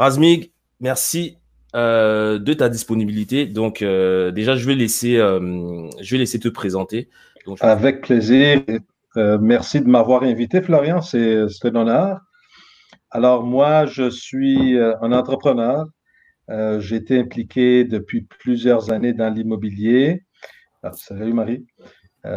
Razmig, merci euh, de ta disponibilité. Donc, euh, déjà, je vais laisser, euh, je vais laisser te présenter. Avec plaisir. merci de m'avoir invité, Florian. C'est un honneur. Alors, moi, je suis un entrepreneur. J'ai été impliqué depuis plusieurs années dans l'immobilier. Ah, salut Marie.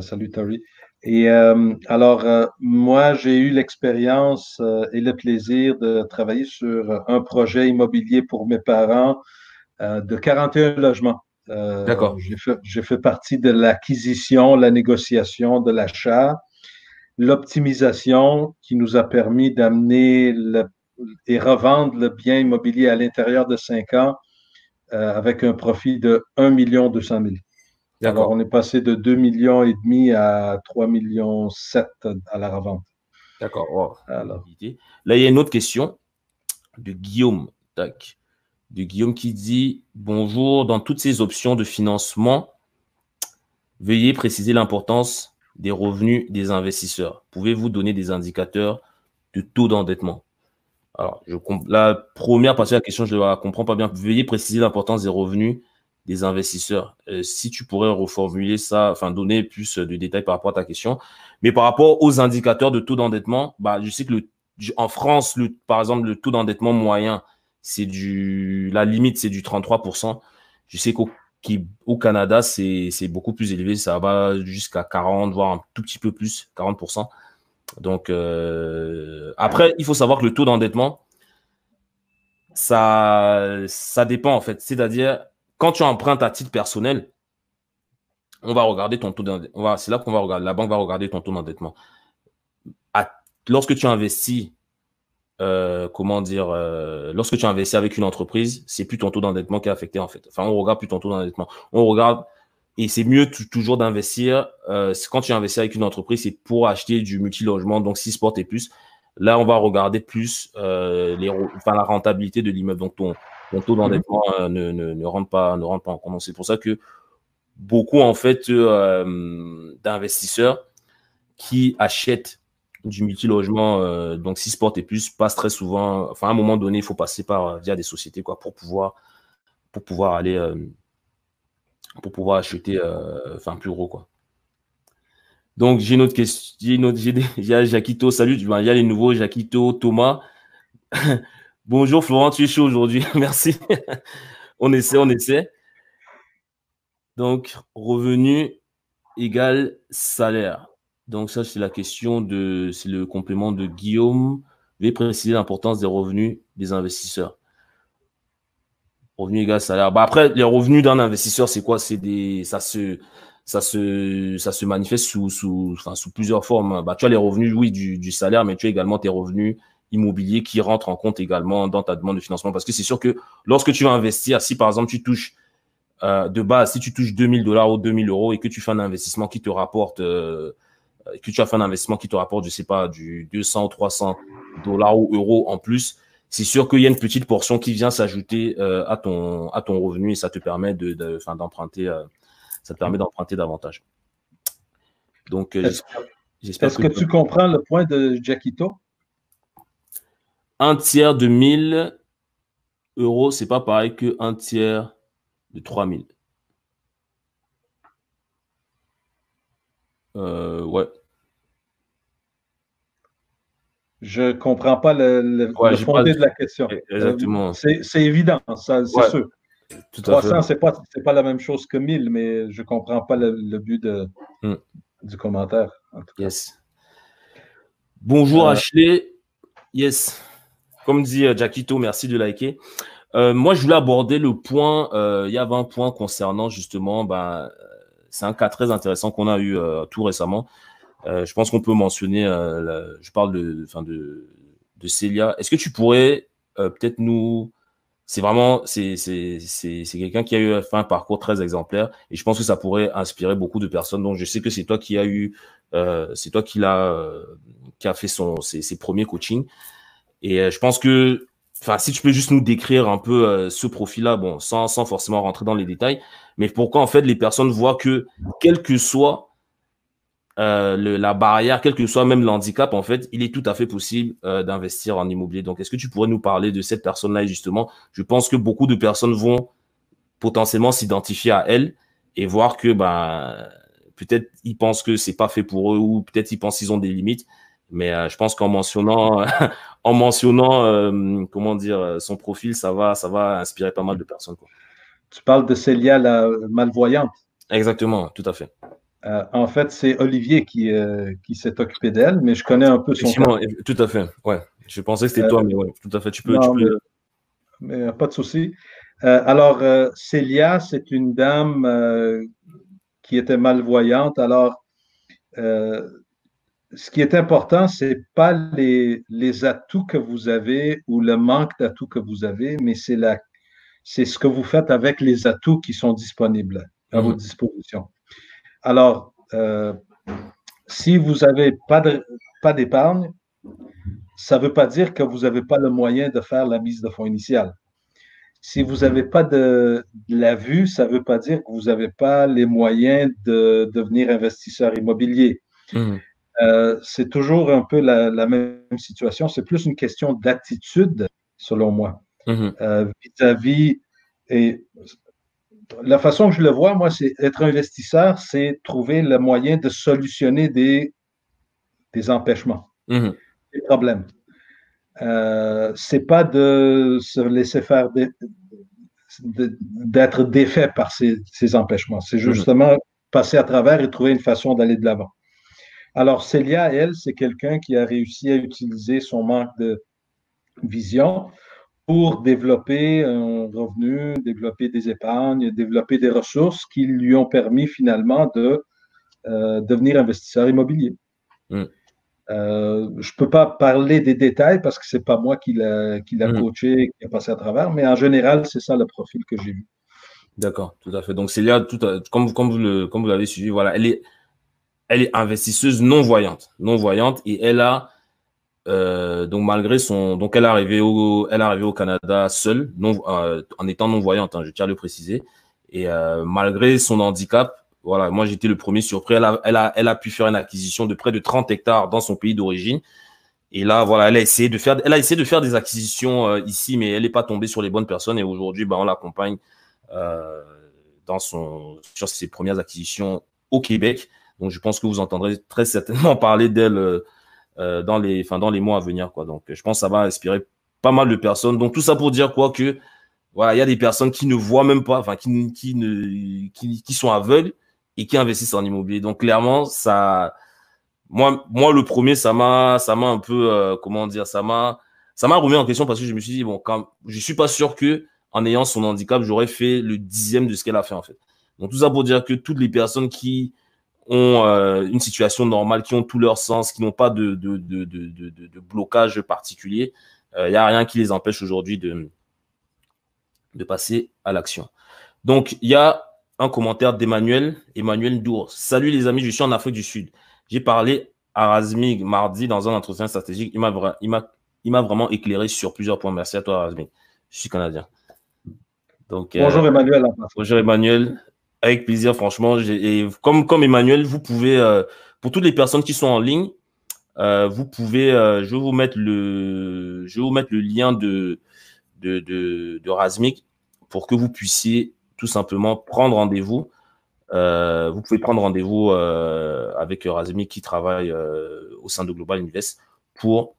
salut Tori. Et euh, alors, euh, moi, j'ai eu l'expérience euh, et le plaisir de travailler sur un projet immobilier pour mes parents de 41 logements. D'accord. J'ai fait, partie de l'acquisition, la négociation, de l'achat, l'optimisation qui nous a permis d'amener et revendre le bien immobilier à l'intérieur de cinq ans avec un profit de 1 200 alors, on est passé de 2 millions et demi à 3 millions 7 à la revente. D'accord. Oh, Là, il y a une autre question de Guillaume. Tac. De Guillaume qui dit Bonjour, dans toutes ces options de financement, veuillez préciser l'importance des revenus des investisseurs. Pouvez-vous donner des indicateurs de taux d'endettement Alors, la première partie de la question, je ne la comprends pas bien. Veuillez préciser l'importance des revenus des investisseurs. Euh, si tu pourrais reformuler ça, enfin donner plus de détails par rapport à ta question. Mais par rapport aux indicateurs de taux d'endettement, bah, je sais que le, en France, le, par exemple, le taux d'endettement moyen, c'est du, la limite, c'est du 33%. Je sais qu'au Canada, c'est beaucoup plus élevé. Ça va jusqu'à 40, voire un tout petit peu plus, 40%. Donc, euh, après, il faut savoir que le taux d'endettement, ça, ça dépend en fait. C'est-à-dire, quand tu empruntes à titre personnel, on va regarder ton taux d'endettement. C'est là qu'on va regarder. La banque va regarder ton taux d'endettement. Lorsque tu investis, euh, comment dire, euh, lorsque tu investis avec une entreprise, c'est plus ton taux d'endettement qui est affecté en fait. Enfin, on regarde plus ton taux d'endettement. On regarde et c'est mieux toujours d'investir. Euh, quand tu investis avec une entreprise, c'est pour acheter du multilogement, donc 6 portes et plus. Là, on va regarder plus les, la rentabilité de l'immeuble. Donc, ton, taux d'endettement mhm. euh, ne, ne, rentre pas, ne rentre pas en compte. C'est pour ça que beaucoup en fait euh, euh, d'investisseurs qui achètent du multi logement donc 6 portes et plus, passent très souvent, enfin à un moment donné, il faut passer par via des sociétés quoi, pour pouvoir pour pouvoir aller pour pouvoir acheter enfin plus gros quoi. Donc j'ai une autre question, j'ai autre, il y a salut, il y a les nouveaux jacquito Thomas. Bonjour Florent, tu es chaud aujourd'hui. Merci. on essaie, on essaie. Donc, revenu égal salaire. Donc, ça, c'est la question de. C'est le complément de Guillaume. vais préciser l'importance des revenus des investisseurs. Revenu égal salaire. Bah, après, les revenus d'un investisseur, c'est quoi C'est Ça se. Ça ça se manifeste sous, sous, plusieurs formes. Bah, tu as les revenus, oui, du, du salaire, mais tu as également tes revenus immobilier qui rentre en compte également dans ta demande de financement. Parce que c'est sûr que lorsque tu vas investir, si par exemple tu touches euh, de base, si tu touches 2000 dollars ou 2000 euros et que tu fais un investissement qui te rapporte, euh, que tu as fait un investissement qui te rapporte, je sais pas, du 200 ou 300 dollars ou euros en plus, c'est sûr qu'il y a une petite portion qui vient s'ajouter euh, à ton à ton revenu et ça te permet de, d'emprunter, ça te permet d'emprunter davantage. Donc j'espère. Est-ce que, que, tu comprends le point de Jackito un tiers de 1000 euros, ce n'est pas pareil que un tiers de 3000. Euh, ouais. Je comprends pas le, fondé de la question. Eh, exactement. Euh, c'est évident, ça, c'est sûr. 300, ce n'est pas, la même chose que 1000, mais je ne comprends pas le, but de, hmm. du commentaire. En Yes. Bonjour euh, Ashley. Yes. Comme dit euh, Jackito, merci de liker. Euh, moi, je voulais aborder le point, euh, il y avait un point concernant justement, Ben, c'est un cas très intéressant qu'on a eu tout récemment. je pense qu'on peut mentionner, je parle de, Célia. Est-ce que tu pourrais peut-être nous... C'est vraiment, c'est quelqu'un qui a eu un parcours très exemplaire et je pense que ça pourrait inspirer beaucoup de personnes. Donc, je sais que c'est toi qui a eu, c'est toi qui l'a, qui a fait son, ses, ses premiers coachings. Et euh, je pense que, enfin, si tu peux juste nous décrire un peu euh, ce profil-là, bon, sans, forcément rentrer dans les détails, mais pourquoi en fait les personnes voient que, quelle que soit euh, la barrière, quel que soit même l'handicap, en fait, il est tout à fait possible d'investir en immobilier. Donc, est-ce que tu pourrais nous parler de cette personne-là et justement, je pense que beaucoup de personnes vont potentiellement s'identifier à elle et voir que ben, peut-être ils pensent que c'est pas fait pour eux ou peut-être ils pensent qu'ils ont des limites. Mais euh, je pense qu'en mentionnant, en mentionnant, euh, comment dire, euh, son profil, ça va, ça va inspirer pas mal de personnes. Tu parles de Célia la malvoyante. Exactement, tout à fait. en fait, c'est Olivier qui, qui s'est occupé d'elle, mais je connais un peu son. tout à fait. Ouais, je pensais que c'était toi, mais ouais, tout à fait. Tu peux. tu Mais, pas de souci. alors, Célia, c'est une dame qui était malvoyante. Alors, ce qui est important, ce n'est pas les, les, atouts que vous avez ou le manque d'atouts que vous avez, mais c'est la c'est ce que vous faites avec les atouts qui sont disponibles à mhm. votre disposition. Alors, euh, si vous n'avez pas, de, pas d'épargne, ça ne veut pas dire que vous n'avez pas le moyen de faire la mise de fonds initiale. Si vous n'avez pas de, la vue, ça ne veut pas dire que vous n'avez pas les moyens de, devenir investisseur immobilier. Mhm. Euh, c'est toujours un peu la, même situation. C'est plus une question d'attitude, selon moi, mhm. euh, vis-à-vis. et la façon que je le vois, moi, c'est être investisseur, c'est trouver le moyen de solutionner des, des empêchements, mhm. des problèmes. Ce euh, c'est pas de se laisser faire d'être défait par ces, empêchements. C'est mhm. justement passer à travers et trouver une façon d'aller de l'avant. Alors, Célia, elle, c'est quelqu'un qui a réussi à utiliser son manque de vision pour développer un revenu, développer des épargnes, développer des ressources qui lui ont permis finalement de euh, devenir investisseur immobilier. Mm. Euh, je ne peux pas parler des détails parce que ce n'est pas moi qui l'a coaché mm. coaché, qui a passé à travers, mais en général, c'est ça le profil que j'ai vu. D'accord, tout à fait. Donc, Célia, tout comme, comme vous l'avez suivi, voilà, elle est, elle est investisseuse non-voyante, non-voyante, et elle a euh, donc malgré son donc elle est arrivée au elle est arrivée au Canada seule non euh, en étant non voyante hein, je tiens à le préciser et euh, malgré son handicap voilà moi j'étais le premier surpris elle a, elle a, elle a pu faire une acquisition de près de 30 hectares dans son pays d'origine et là voilà elle a essayé de faire elle a essayé de faire des acquisitions euh, ici mais elle n'est pas tombée sur les bonnes personnes et aujourd'hui bah, on l'accompagne euh, dans son sur ses premières acquisitions au Québec donc, je pense que vous entendrez très certainement parler d'elle euh, euh, dans, les, dans les mois à venir. Quoi. Donc, je pense que ça va inspirer pas mal de personnes. Donc, tout ça pour dire quoi que, voilà, il y a des personnes qui ne voient même pas, enfin, qui, qui, ne, qui, sont aveugles et qui investissent en immobilier. Donc, clairement, ça, moi, moi le premier, ça m'a, ça m'a un peu, euh, comment dire, ça m'a, ça m'a remis en question parce que je me suis dit, bon, quand, je suis pas sûr que, en ayant son handicap, j'aurais fait le dixième de ce qu'elle a fait, en fait. Donc, tout ça pour dire que toutes les personnes qui, ont euh, une situation normale, qui ont tout leur sens, qui n'ont pas de, de, blocage particulier. Il euh, n'y a rien qui les empêche aujourd'hui de, de passer à l'action. Donc, il y a un commentaire d'Emmanuel, Emmanuel Dour. Salut les amis, je suis en Afrique du Sud. J'ai parlé à Razmig mardi dans un entretien stratégique. Il m'a vraiment éclairé sur plusieurs points. Merci à toi, Razmig. Je suis canadien. Donc, euh, Bonjour Emmanuel. Bonjour Emmanuel. Avec plaisir, franchement. Et comme, comme Emmanuel, vous pouvez, euh, pour toutes les personnes qui sont en ligne, euh, vous pouvez, euh, je vais vous mettre le, je vous mettre le lien de, de, de, Razmik pour que vous puissiez tout simplement prendre rendez-vous. vous pouvez prendre rendez-vous avec Razmik qui travaille au sein de Global Invest pour,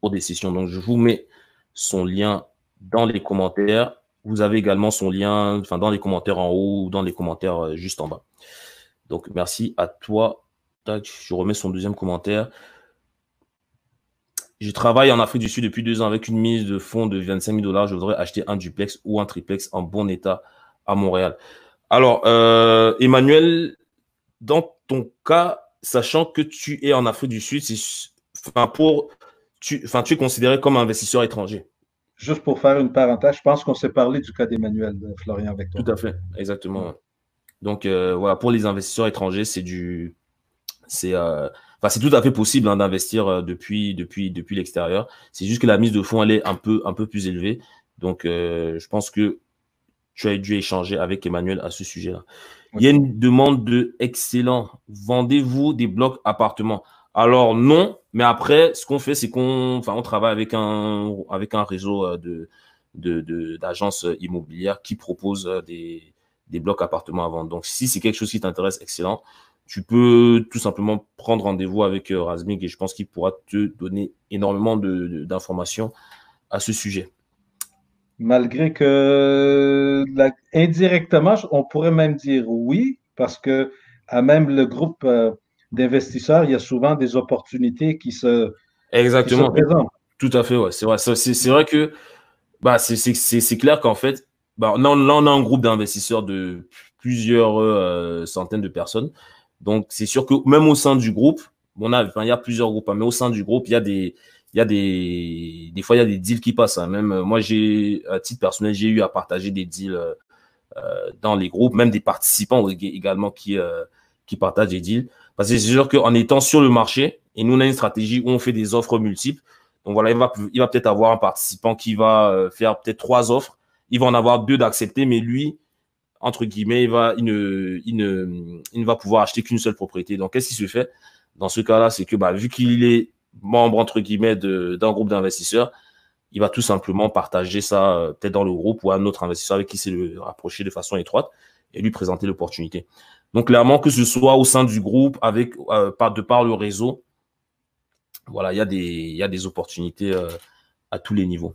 pour des sessions. Donc, je vous mets son lien dans les commentaires vous avez également son lien enfin, dans les commentaires en haut ou dans les commentaires euh, juste en bas. Donc, merci à toi. je remets son deuxième commentaire. Je travaille en Afrique du Sud depuis deux ans avec une mise de fonds de 25 000 dollars. Je voudrais acheter un duplex ou un triplex en bon état à Montréal. Alors, euh, Emmanuel, dans ton cas, sachant que tu es en Afrique du Sud, pour, tu, enfin, tu es considéré comme un investisseur étranger juste pour faire une parenthèse, je pense qu'on s'est parlé du cas d'Emmanuel euh, Florian avec toi. Tout à fait, exactement. Donc euh, voilà, pour les investisseurs étrangers, c'est du. C'est euh, tout à fait possible hein, d'investir depuis, depuis, depuis l'extérieur. C'est juste que la mise de fonds, elle est un peu, un peu plus élevée. Donc je pense que tu as dû échanger avec Emmanuel à ce sujet-là. Il y a une demande de excellent. Vendez-vous des blocs appartements. Alors non, mais après, ce qu'on fait, c'est qu'on enfin, on travaille avec un, avec un réseau euh, d'agences euh, immobilières qui proposent euh, des, blocs appartements à vendre. Donc si c'est quelque chose qui t'intéresse, excellent. Tu peux tout simplement prendre rendez-vous avec Razmig et je pense qu'il pourra te donner énormément d'informations à ce sujet malgré que indirectement, on pourrait même dire oui, parce que à même le groupe, d'investisseurs, il y a souvent des opportunités qui se, Exactement. Tout à fait, ouais. c'est vrai. C'est vrai que bah, c'est clair qu'en fait, bah, là, on a un groupe d'investisseurs de plusieurs euh, centaines de personnes. Donc, c'est sûr que même au sein du groupe, on a, il y a plusieurs groupes, hein, mais au sein du groupe, il y a des, il des, fois, il y a des deals qui passent. Hein. Même euh, moi, j'ai, à titre personnel, j'ai eu à partager des deals euh, dans les groupes, même des participants également qui, qui partagent des deals. Parce que c'est sûr qu'en étant sur le marché, et nous, on a une stratégie où on fait des offres multiples. Donc voilà, il va, il peut-être avoir un participant qui va euh, faire peut-être trois offres. Il va en avoir deux d'accepter, mais lui, entre guillemets, il, va, ne, va pouvoir acheter qu'une seule propriété. Donc, qu'est-ce qui se fait dans ce cas-là C'est que bah, vu qu'il est membre, entre guillemets, d'un groupe d'investisseurs, il va tout simplement partager ça euh, peut-être dans le groupe ou un autre investisseur avec qui s'est rapproché de façon étroite et lui présenter l'opportunité. Donc clairement, que ce soit au sein du groupe, avec, euh, de par le réseau, voilà, il y, y, a des opportunités euh, à tous les niveaux.